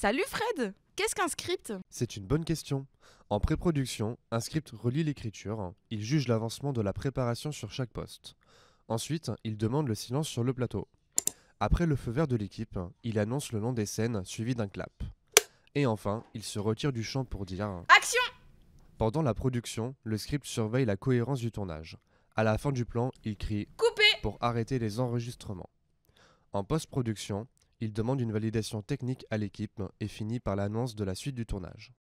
Salut Fred Qu'est-ce qu'un script C'est une bonne question. En pré-production, un script relie l'écriture, il juge l'avancement de la préparation sur chaque poste. Ensuite, il demande le silence sur le plateau. Après le feu vert de l'équipe, il annonce le nom des scènes suivi d'un clap. Et enfin, il se retire du champ pour dire Action Pendant la production, le script surveille la cohérence du tournage. À la fin du plan, il crie Coupé pour arrêter les enregistrements. En post-production, il demande une validation technique à l'équipe et finit par l'annonce de la suite du tournage.